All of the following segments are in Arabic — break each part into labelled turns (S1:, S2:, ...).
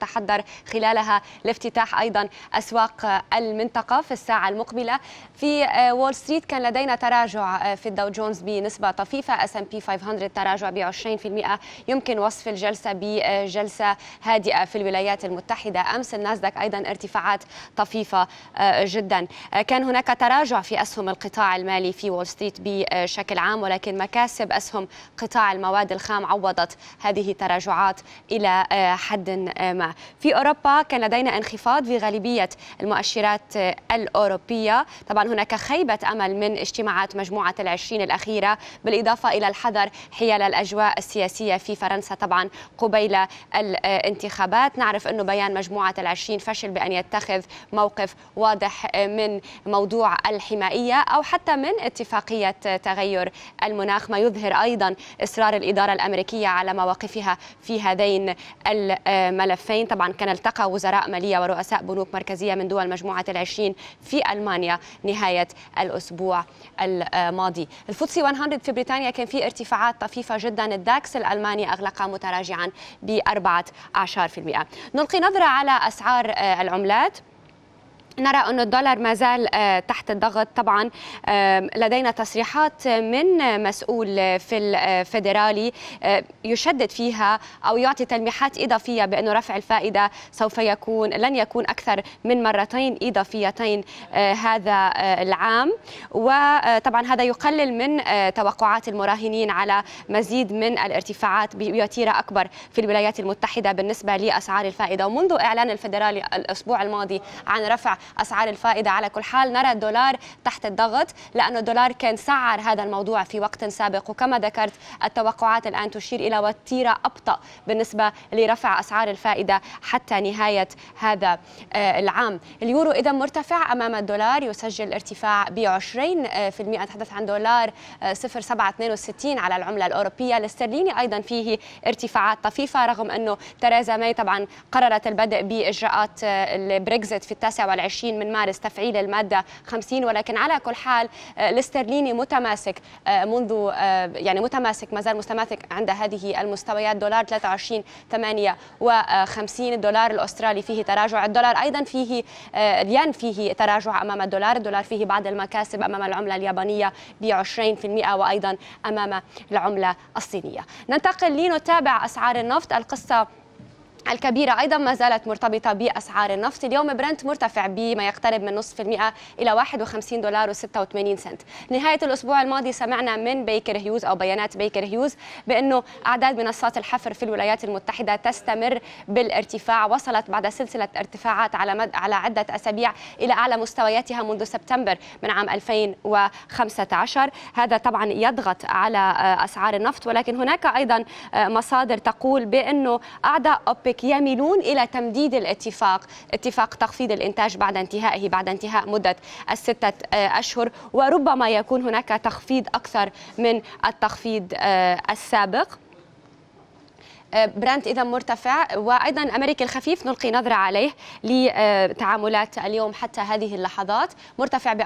S1: تحضر خلالها لافتتاح أيضا أسواق المنطقة في الساعة المقبلة في وول آه، ستريت كان لدينا تراجع آه، في الداو جونز بنسبة طفيفة اس ام بي 500 تراجع ب 20% يمكن وصف الجلسة بجلسة هادئة في الولايات المتحدة أمس الناسداك أيضا ارتفاعات طفيفة آه، جدا كان هناك تراجع في أسهم القطاع المالي في وول ستريت بشكل عام ولكن مكاسب أسهم قطاع المواد الخام عوضت هذه التراجعات إلى حد ما في أوروبا كان لدينا انخفاض في غالبية المؤشرات الأوروبية طبعا هناك خيبة أمل من اجتماعات مجموعة العشرين الأخيرة بالإضافة إلى الحذر حيال الأجواء السياسية في فرنسا طبعا قبيل الانتخابات نعرف أنه بيان مجموعة العشرين فشل بأن يتخذ موقف واضح من موضوع الحمائية أو حتى من اتفاقية تغير المناخ ما يظهر أيضا إصرار الإدارة الأمريكية على مواقفها في هذين الملفين العامين طبعا كان التقى وزراء مالية ورؤساء بنوك مركزية من دول مجموعة العشرين في ألمانيا نهاية الأسبوع الماضي الفوتسي 100 في بريطانيا كان في ارتفاعات طفيفة جدا الداكس الألماني أغلق متراجعا ب 14% نلقي نظرة على أسعار العملات نرى أن الدولار ما زال آه، تحت الضغط طبعا لدينا تصريحات من مسؤول في الفيدرالي آه، يشدد فيها أو يعطي تلميحات إضافية بأن رفع الفائدة سوف يكون لن يكون أكثر من مرتين إضافيتين آه، هذا العام وطبعا هذا يقلل من توقعات المراهنين على مزيد من الارتفاعات بوتيرة أكبر في الولايات المتحدة بالنسبة لأسعار الفائدة ومنذ إعلان الفيدرالي الأسبوع الماضي عن رفع اسعار الفائده على كل حال نرى الدولار تحت الضغط لانه الدولار كان سعر هذا الموضوع في وقت سابق وكما ذكرت التوقعات الان تشير الى وتيره ابطا بالنسبه لرفع اسعار الفائده حتى نهايه هذا آه، العام اليورو اذا مرتفع امام الدولار يسجل ارتفاع ب 20% آه، نتحدث عن دولار 0.762 آه، على العمله الاوروبيه الاسترليني ايضا فيه ارتفاعات طفيفه رغم انه تريزا ماي طبعا قررت البدء باجراءات البريكزيت في التاسع والعشرين 20 من مارس تفعيل المادة 50 ولكن على كل حال آه، الاسترليني متماسك آه، منذ آه، يعني متماسك ما زال متماسك عند هذه المستويات دولار 23 58 الدولار الأسترالي فيه تراجع الدولار أيضا فيه الين فيه تراجع أمام الدولار الدولار فيه بعض المكاسب أمام العملة اليابانية ب 20% وأيضا أمام العملة الصينية ننتقل لنتابع أسعار النفط القصة الكبيرة أيضا ما زالت مرتبطة بأسعار النفط اليوم برنت مرتفع بما يقترب من نصف المئة إلى 51 دولار و86 سنت نهاية الأسبوع الماضي سمعنا من بيكر هيوز أو بيانات بيكر هيوز بأنه أعداد منصات الحفر في الولايات المتحدة تستمر بالارتفاع وصلت بعد سلسلة ارتفاعات على, مد... على عدة أسابيع إلى أعلى مستوياتها منذ سبتمبر من عام 2015 هذا طبعا يضغط على آه، أسعار النفط ولكن هناك أيضا آه، مصادر تقول بأنه أعداء أوبي أوبك يميلون إلى تمديد الاتفاق اتفاق تخفيض الإنتاج بعد انتهائه بعد انتهاء مدة الستة أشهر وربما يكون هناك تخفيض أكثر من التخفيض آه، السابق برانت اذا مرتفع وايضا امريكي الخفيف نلقي نظره عليه لتعاملات اليوم حتى هذه اللحظات مرتفع ب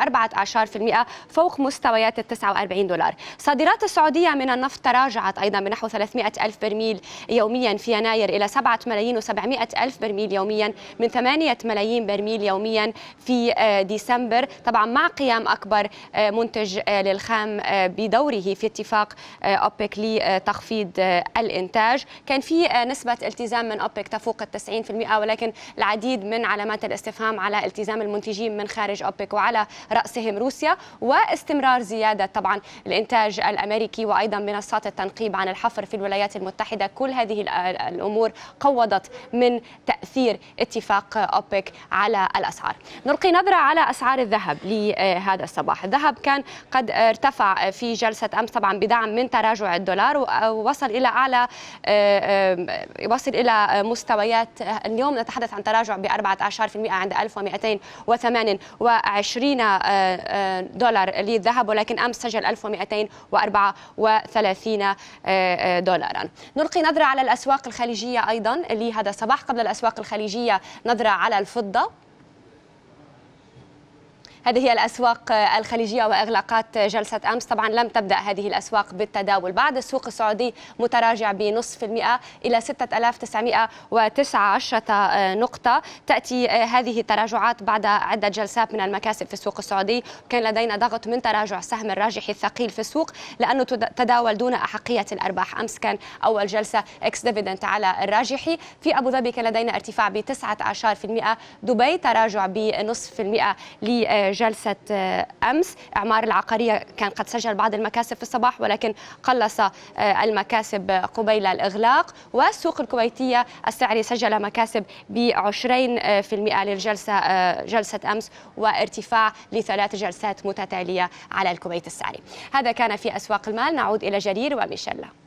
S1: 14% فوق مستويات ال 49 دولار. صادرات السعوديه من النفط تراجعت ايضا بنحو 300 الف برميل يوميا في يناير الى 7 ملايين و700 الف برميل يوميا من 8 ملايين برميل يوميا في آه، ديسمبر طبعا مع قيام اكبر آه، منتج آه، للخام بدوره في اتفاق اوبك لتخفيض الانتاج كان في آه، نسبة التزام من أوبك تفوق ال 90% ولكن العديد من علامات الاستفهام على التزام المنتجين من خارج أوبك وعلى رأسهم روسيا واستمرار زيادة طبعا الإنتاج الأمريكي وأيضا منصات التنقيب عن الحفر في الولايات المتحدة كل هذه آه، الأمور قوضت من تأثير اتفاق أوبك على الأسعار نلقي نظرة على أسعار الذهب لهذا الصباح الذهب كان قد ارتفع في جلسة أمس طبعا بدعم من تراجع الدولار ووصل آه، إلى أعلى يصل إلى مستويات اليوم نتحدث عن تراجع ب 14% عند 1228 أه، أه، دولار للذهب ولكن أمس سجل 1234 أه، دولارا نلقي نظرة على الأسواق الخليجية أيضا لهذا الصباح قبل الأسواق الخليجية نظرة على الفضة هذه هي الأسواق الخليجية وإغلاقات جلسة أمس طبعا لم تبدأ هذه الأسواق بالتداول بعد السوق السعودي متراجع بنصف المئة إلى 6919 نقطة تأتي هذه التراجعات بعد عدة جلسات من المكاسب في السوق السعودي كان لدينا ضغط من تراجع سهم الراجحي الثقيل في السوق لأنه تداول دون أحقية الأرباح أمس كان أول جلسة إكس ديفيدنت على الراجحي في أبو ظبي كان لدينا ارتفاع ب 19% دبي تراجع بنصف المئة جلسة آه، أمس أعمار العقارية كان قد سجل بعض المكاسب في الصباح ولكن قلص آه، المكاسب قبيل الإغلاق والسوق الكويتية السعري سجل مكاسب ب 20% آه، للجلسة جلسة أمس وارتفاع لثلاث جلسات متتالية على الكويت السعري هذا كان في أسواق المال نعود إلى جرير وميشيلا